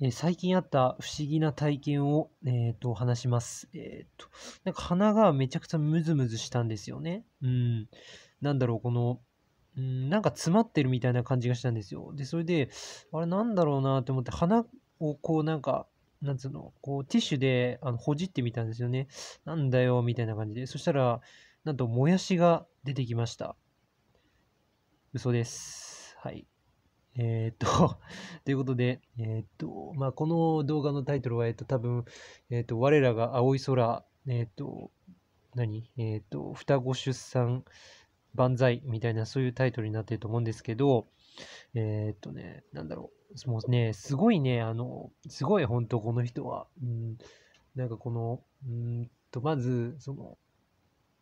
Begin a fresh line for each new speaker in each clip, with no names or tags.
えー、最近あった不思議な体験を、えーと、話します。えっ、ー、と、なんか鼻がめちゃくちゃムズムズしたんですよね。うん。なんだろう、この、うん、なんか詰まってるみたいな感じがしたんですよ。で、それで、あれなんだろうなと思って、鼻をこうなんか、なんつうの、こうティッシュであのほじってみたんですよね。なんだよ、みたいな感じで。そしたら、なんと、もやしが出てきました。嘘です。はい。えー、っと ということで、えー、っと、まあ、この動画のタイトルは、えっと、多分、えっと、我らが青い空、えっと、何えっと、双子出産万歳みたいな、そういうタイトルになってると思うんですけど、えっとね、なんだろう。もうね、すごいね、あの、すごい、本当この人は。うん、なんかこの、うんと、まず、その、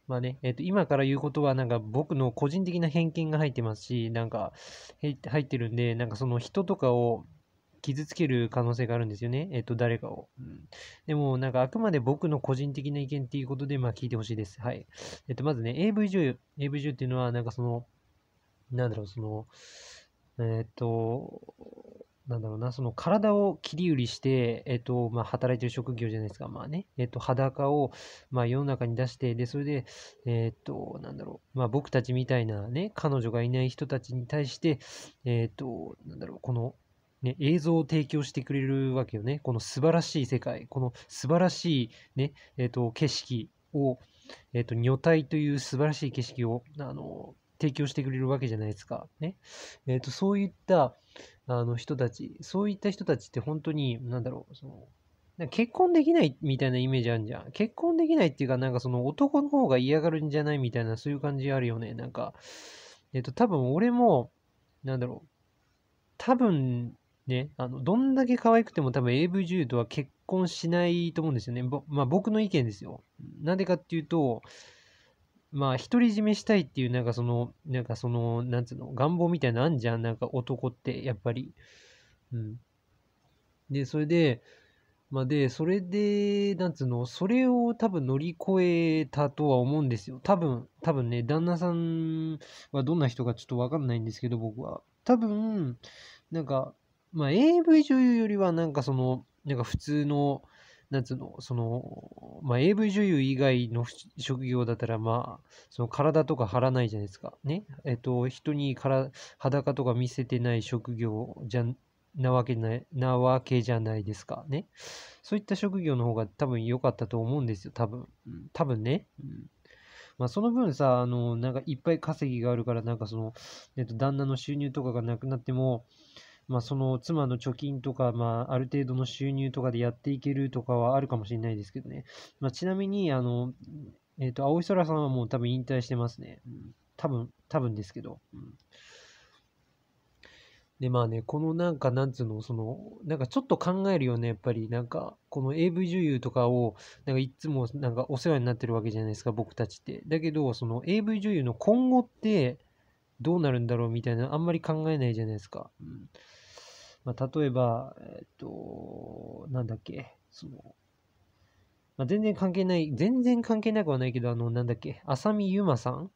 まあね、えっ、ー、と、今から言うことは、なんか僕の個人的な偏見が入ってますし、なんか、入ってるんで、なんかその人とかを傷つける可能性があるんですよね。えっ、ー、と、誰かを。うん、でも、なんかあくまで僕の個人的な意見っていうことで、まあ聞いてほしいです。はい。えっ、ー、と、まずね、AV 女優。AV 女優っていうのは、なんかその、なんだろう、その、えっ、と、なんだろうな、その体を切り売りして、えっと、まあ、働いてる職業じゃないですか、まあね、えっと、裸を、まあ、世の中に出して、で、それで、えっと、なんだろう、まあ、僕たちみたいなね、彼女がいない人たちに対して、えっと、なんだろう、この、ね、映像を提供してくれるわけよね。この素晴らしい世界、この素晴らしい、ね、えっと、景色を、えっと、女体という素晴らしい景色を、あの、提供してくれるわけじゃないですか。ね。えっと、そういった、あの人たち、そういった人たちって本当に、なんだろう、その、結婚できないみたいなイメージあるじゃん。結婚できないっていうか、なんかその男の方が嫌がるんじゃないみたいな、そういう感じあるよね。なんか、えっと、多分俺も、なんだろう、多分ね、あの、どんだけ可愛くても多分 AV 女優とは結婚しないと思うんですよね。まあ僕の意見ですよ。なんでかっていうと、まあ、独り占めしたいっていう、なんかその、なんかその、なんつうの、願望みたいなのあんじゃん、なんか男って、やっぱり。うん。で、それで、まあ、で、それで、なんつうの、それを多分乗り越えたとは思うんですよ。多分、多分ね、旦那さんはどんな人かちょっとわかんないんですけど、僕は。多分、なんか、まあ、AV 女優よりは、なんかその、なんか普通の、なんつうの、その、まあ、AV 女優以外の職業だったら、まあ、その体とか張らないじゃないですか。ね。えっと、人にから裸とか見せてない職業じゃなわけない、なわけじゃないですか。ね。そういった職業の方が多分良かったと思うんですよ。多分。多分ね。うんまあ、その分さ、あの、なんかいっぱい稼ぎがあるから、なんかその、えっと、旦那の収入とかがなくなっても、まあ、その妻の貯金とか、まあ、ある程度の収入とかでやっていけるとかはあるかもしれないですけどね。まあ、ちなみに、あの、えっ、ー、と、青空さんはもう多分引退してますね。多分、多分ですけど。でまあね、このなんか、なんつうの、その、なんかちょっと考えるよね、やっぱり、なんか、この AV 女優とかを、なんかいつもなんかお世話になってるわけじゃないですか、僕たちって。だけど、その AV 女優の今後って、どうなるんだろうみたいな、あんまり考えないじゃないですか。うん、まあ、例えば、えっと、なんだっけ、その、まあ、全然関係ない、全然関係なくはないけど、あの、なんだっけ、浅見ゆまさん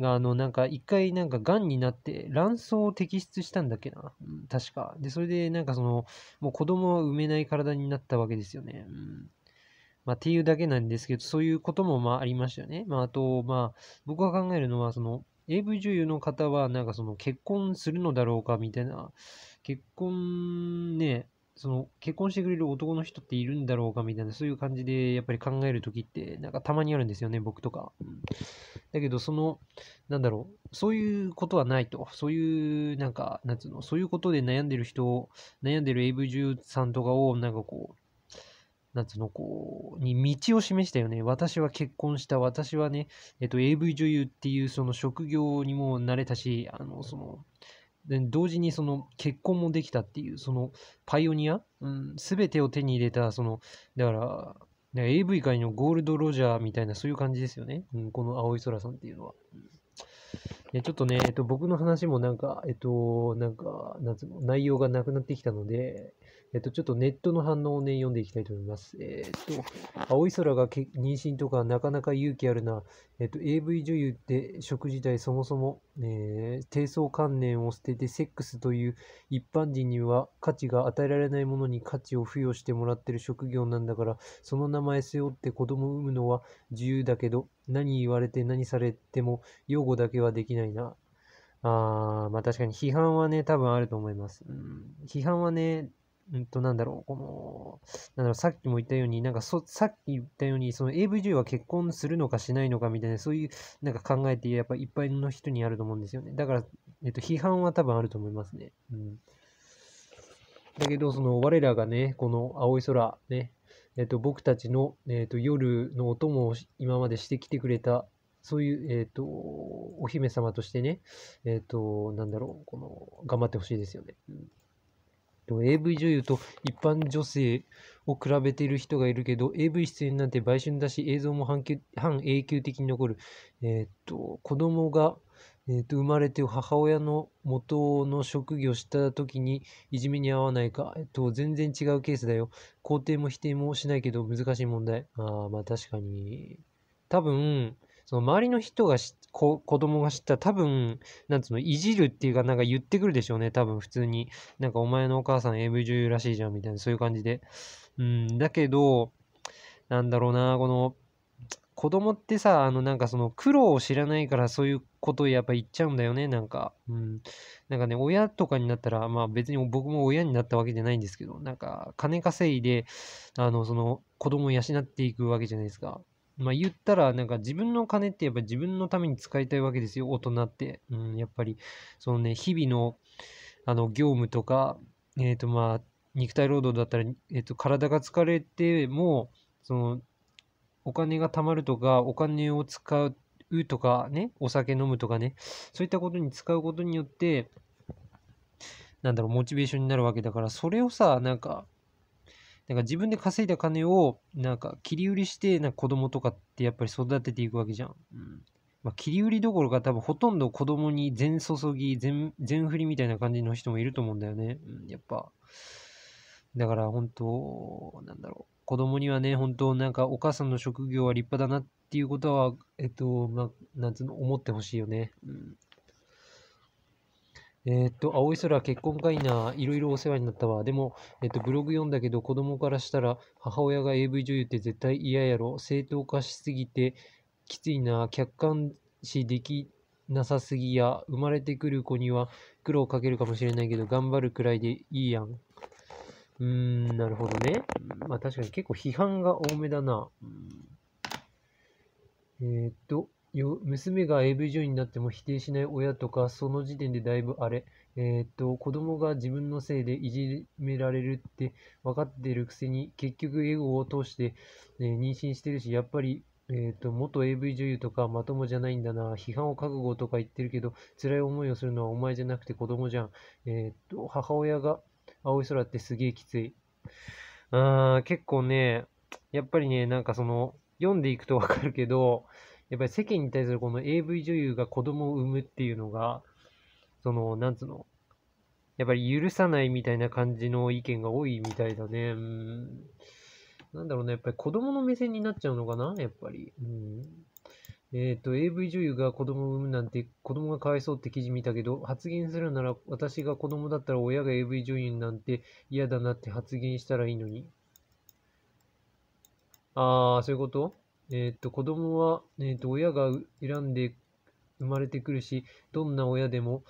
が、あの、なんか、一回、なんか、癌になって、卵巣を摘出したんだっけな、うん、確か。で、それで、なんか、その、もう子供は産めない体になったわけですよね。うん。まあ、っていうだけなんですけど、そういうことも、まあ、ありましたよね。まあ、あと、まあ、僕が考えるのは、その、AV 女優の方は、なんかその結婚するのだろうかみたいな、結婚ね、その結婚してくれる男の人っているんだろうかみたいな、そういう感じでやっぱり考えるときって、なんかたまにあるんですよね、僕とか。だけど、その、なんだろう、そういうことはないと。そういう、なんか、なんつうの、そういうことで悩んでる人を、悩んでる AV 女優さんとかを、なんかこう、なんつうの、こう、に道を示したよね。私は結婚した、私はね、えっと、AV 女優っていうその職業にもなれたし、あの、その、で同時にその結婚もできたっていう、そのパイオニア、うん、全てを手に入れた、その、だから、から AV 界のゴールド・ロジャーみたいな、そういう感じですよね。うん、この青い空さんっていうのは。ちょっとね、えっと、僕の話もなんか、えっと、なんか、なんつうの、内容がなくなってきたので、えっと、ちょっとネットの反応をね、読んでいきたいと思います。えー、っと、青い空がけ妊娠とかなかなか勇気あるな。えっと、AV 女優って食事体そもそも、えー、低層観念を捨ててセックスという一般人には価値が与えられないものに価値を付与してもらってる職業なんだから、その名前背負って子供を産むのは自由だけど、何言われて何されても擁護だけはできない。ないな。あまあ確かに批判はね、多分あると思います。うん、批判はね、うんと、なんだろう、この、なんだろう、さっきも言ったように、なんかそ、さっき言ったように、その AV 女優は結婚するのかしないのかみたいな、そういう、なんか考えって、やっぱいっぱいの人にあると思うんですよね。だから、えっと、批判は多分あると思いますね。うん。だけど、その、我らがね、この青い空、ね、えっと、僕たちの、えっと、夜のお供を今までしてきてくれた、そういう、えっ、ー、と、お姫様としてね、えっ、ー、と、なんだろう、この、頑張ってほしいですよね。うん、AV 女優と一般女性を比べている人がいるけど、AV 出演なんて売春だし、映像も半半永久的に残る。えっ、ー、と、子供が、えー、と生まれて母親の元の職業をした時にいじめに遭わないか、えー、と全然違うケースだよ。肯定も否定もしないけど難しい問題。ああ、まあ確かに。多分、その周りの人が子供が知ったら多分、なんつうの、いじるっていうか、なんか言ってくるでしょうね、多分普通に。なんかお前のお母さん AV 女優らしいじゃん、みたいな、そういう感じで。うん、だけど、なんだろうな、この、子供ってさ、あの、なんかその苦労を知らないからそういうことをやっぱ言っちゃうんだよね、なんか。うん。なんかね、親とかになったら、まあ別に僕も親になったわけじゃないんですけど、なんか金稼いで、あの、その子供を養っていくわけじゃないですか。まあ言ったら、なんか自分の金ってやっぱ自分のために使いたいわけですよ、大人って。うん、やっぱり、そのね、日々の、あの、業務とか、えっ、ー、とまあ、肉体労働だったら、えっ、ー、と、体が疲れても、その、お金が貯まるとか、お金を使うとかね、お酒飲むとかね、そういったことに使うことによって、なんだろう、モチベーションになるわけだから、それをさ、なんか、んか自分で稼いだ金を、なんか切り売りして、なんか子供とかってやっぱり育てていくわけじゃん。うん。まあ、切り売りどころか多分ほとんど子供に全注ぎ、全、全振りみたいな感じの人もいると思うんだよね。うん、やっぱ。だから本当、なんだろう。子供にはね、本当なんかお母さんの職業は立派だなっていうことは、えっと、まあ、なんつうの、思ってほしいよね。うん。えー、っと、青い空、結婚かいな、いろいろお世話になったわ。でも、えっと、ブログ読んだけど、子供からしたら、母親が AV 女優って絶対嫌やろ。正当化しすぎて、きついな、客観視できなさすぎや、生まれてくる子には苦労かけるかもしれないけど、頑張るくらいでいいやん。うーん、なるほどね。まあ確かに結構批判が多めだな。えー、っと、よ娘が AV 女優になっても否定しない親とか、その時点でだいぶあれ、えー、っと、子供が自分のせいでいじめられるって分かってるくせに、結局エゴを通して、え妊娠してるし、やっぱり、えー、っと、元 AV 女優とかまともじゃないんだな、批判を覚悟とか言ってるけど、辛い思いをするのはお前じゃなくて子供じゃん。えっと、母親が青い空ってすげえきつい。あー、結構ね、やっぱりね、なんかその、読んでいくとわかるけど、やっぱり世間に対するこの AV 女優が子供を産むっていうのが、その、なんつうの、やっぱり許さないみたいな感じの意見が多いみたいだね。うん。なんだろうね、やっぱり子供の目線になっちゃうのかな、やっぱり。うん。えっ、ー、と、AV 女優が子供を産むなんて子供がかわいそうって記事見たけど、発言するなら私が子供だったら親が AV 女優なんて嫌だなって発言したらいいのに。あー、そういうことえっ、と、子供は、えっ、と、親が選んで生まれてくるし、どんな親でも、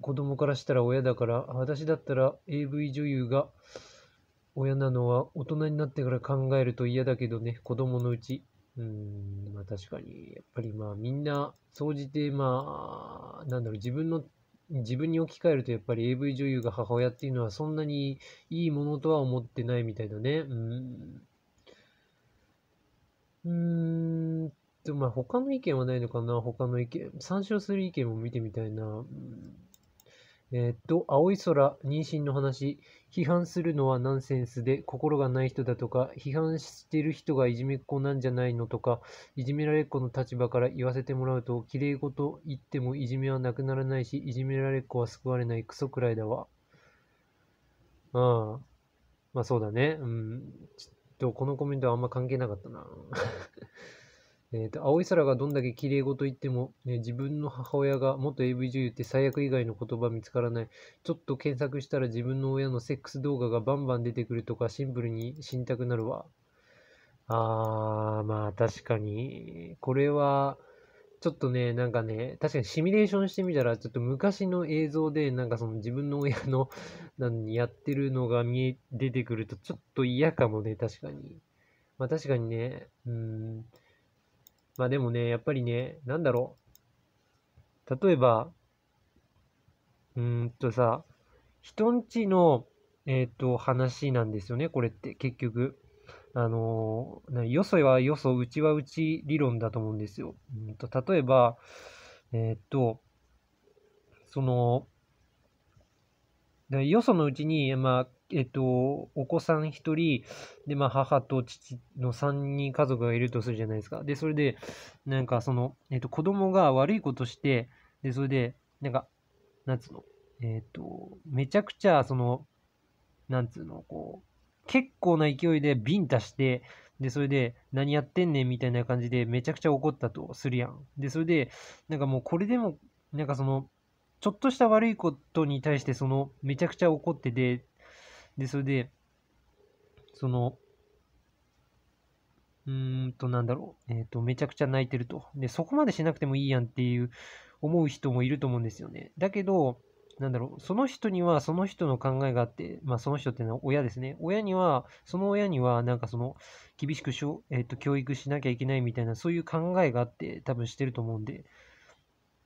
子供からしたら親だから、私だったら AV 女優が親なのは大人になってから考えると嫌だけどね、子供のうち。うーん、まあ確かに、やっぱりまあみんな、総じてまあ、なんだろう、自分の、自分に置き換えるとやっぱり AV 女優が母親っていうのはそんなにいいものとは思ってないみたいだね。うんうーん、でもまあ他の意見はないのかな他の意見。参照する意見も見てみたいな。えー、っと、青い空、妊娠の話。批判するのはナンセンスで、心がない人だとか、批判してる人がいじめっ子なんじゃないのとか、いじめられっ子の立場から言わせてもらうと、きれい事言ってもいじめはなくならないし、いじめられっ子は救われないクソくらいだわ。ああ。まあそうだね。うん。ちょっでもこのコメントはあんま関係なかったな。えっと、青い空がどんだけ綺麗事言っても、ね、自分の母親が元 AV 女優って最悪以外の言葉見つからない。ちょっと検索したら自分の親のセックス動画がバンバン出てくるとかシンプルに死にたくなるわ。あー、まあ確かに、これは、ちょっとね、なんかね、確かにシミュレーションしてみたら、ちょっと昔の映像で、なんかその自分の親の、何やってるのが見え、出てくると、ちょっと嫌かもね、確かに。まあ確かにね、うん。まあでもね、やっぱりね、なんだろう。例えば、うーんとさ、人んちの、えっ、ー、と、話なんですよね、これって、結局。あの、よそはよそ、うちはうち理論だと思うんですよ。うんと、と例えば、えー、っと、その、よそのうちに、まあ、えっと、お子さん一人、で、まあ、母と父の三人家族がいるとするじゃないですか。で、それで、なんか、その、えっと、子供が悪いことして、で、それで、なんか、なんつうの、えっと、めちゃくちゃ、その、なんつうの、こう、結構な勢いでビンタして、で、それで、何やってんねんみたいな感じで、めちゃくちゃ怒ったとするやん。で、それで、なんかもうこれでも、なんかその、ちょっとした悪いことに対して、その、めちゃくちゃ怒ってて、で、それで、その、うーんと、なんだろう。えっ、ー、と、めちゃくちゃ泣いてると。で、そこまでしなくてもいいやんっていう思う人もいると思うんですよね。だけど、なんだろう、その人にはその人の考えがあって、まあその人っていうのは親ですね。親には、その親にはなんかその厳しくしょ、えー、と教育しなきゃいけないみたいなそういう考えがあって多分してると思うんで、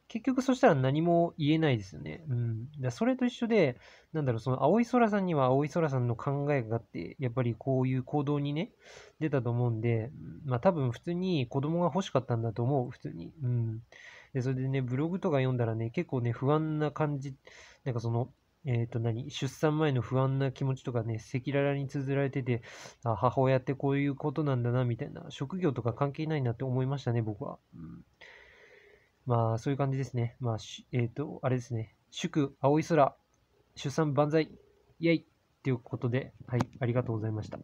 結局そしたら何も言えないですよね。うん。だそれと一緒で、なんだろう、その青い空さんには青い空さんの考えがあって、やっぱりこういう行動にね、出たと思うんで、まあ多分普通に子供が欲しかったんだと思う、普通に。うん。で、それでね、ブログとか読んだらね、結構ね、不安な感じ、なんかその、えっ、ー、と何、出産前の不安な気持ちとかね、赤裸々に綴られてて、あ母親ってこういうことなんだな、みたいな、職業とか関係ないなって思いましたね、僕は。うん、まあ、そういう感じですね。まあ、えっ、ー、と、あれですね、祝、青い空、出産万歳、イェイということで、はい、ありがとうございました。